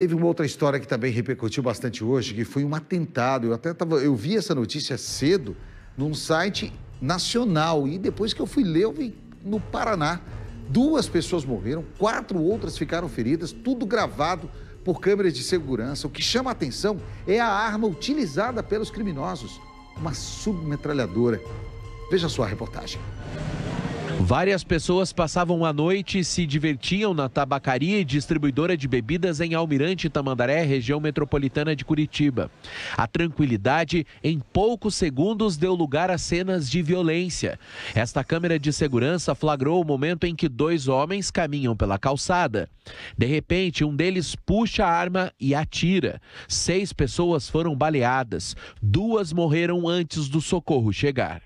Teve uma outra história que também repercutiu bastante hoje, que foi um atentado. Eu até tava, eu vi essa notícia cedo num site nacional e depois que eu fui ler, eu vi no Paraná. Duas pessoas morreram, quatro outras ficaram feridas, tudo gravado por câmeras de segurança. O que chama a atenção é a arma utilizada pelos criminosos, uma submetralhadora. Veja a sua reportagem. Várias pessoas passavam a noite e se divertiam na tabacaria e distribuidora de bebidas em Almirante Tamandaré, região metropolitana de Curitiba. A tranquilidade, em poucos segundos, deu lugar a cenas de violência. Esta câmera de segurança flagrou o momento em que dois homens caminham pela calçada. De repente, um deles puxa a arma e atira. Seis pessoas foram baleadas, duas morreram antes do socorro chegar.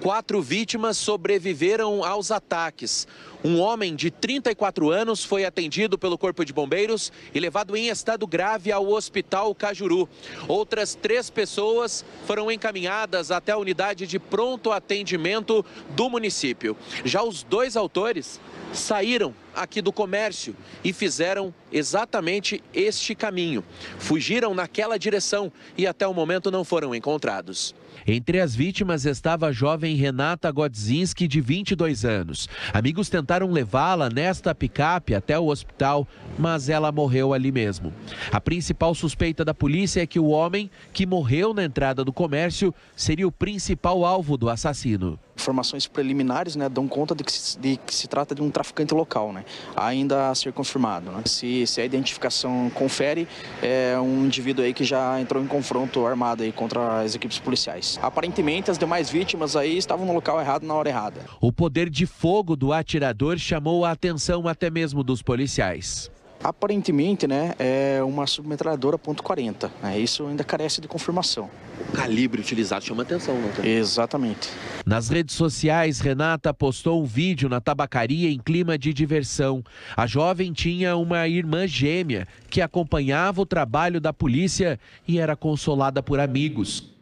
Quatro vítimas sobreviveram aos ataques. Um homem de 34 anos foi atendido pelo Corpo de Bombeiros e levado em estado grave ao Hospital Cajuru. Outras três pessoas foram encaminhadas até a unidade de pronto atendimento do município. Já os dois autores saíram aqui do comércio e fizeram exatamente este caminho. Fugiram naquela direção e até o momento não foram encontrados. Entre as vítimas estava a jovem Renata Godzinski, de 22 anos. Amigos tentaram levá-la nesta picape até o hospital, mas ela morreu ali mesmo. A principal suspeita da polícia é que o homem que morreu na entrada do comércio seria o principal alvo do assassino informações preliminares né, dão conta de que, se, de que, se, trata de um traficante local, né, ainda a ser confirmado. Né. Se, se, a identificação confere, é um indivíduo aí que já entrou em confronto armado aí contra as equipes policiais. Aparentemente, as demais vítimas aí estavam no local errado na hora errada. O poder de fogo do atirador chamou a atenção até mesmo dos policiais aparentemente, né, é uma submetralhadora .40. Né? Isso ainda carece de confirmação. O calibre utilizado chama atenção, não tem? Exatamente. Nas redes sociais, Renata postou um vídeo na tabacaria em clima de diversão. A jovem tinha uma irmã gêmea que acompanhava o trabalho da polícia e era consolada por amigos.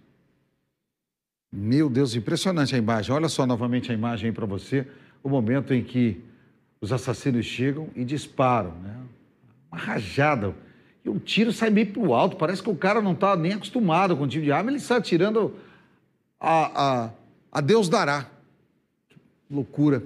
Meu Deus, impressionante a imagem. Olha só novamente a imagem para você, o momento em que os assassinos chegam e disparam, né? uma rajada. E o tiro sai meio pro alto. Parece que o cara não tá nem acostumado com o tipo de arma, ele sai atirando a, a, a Deus dará. Que loucura.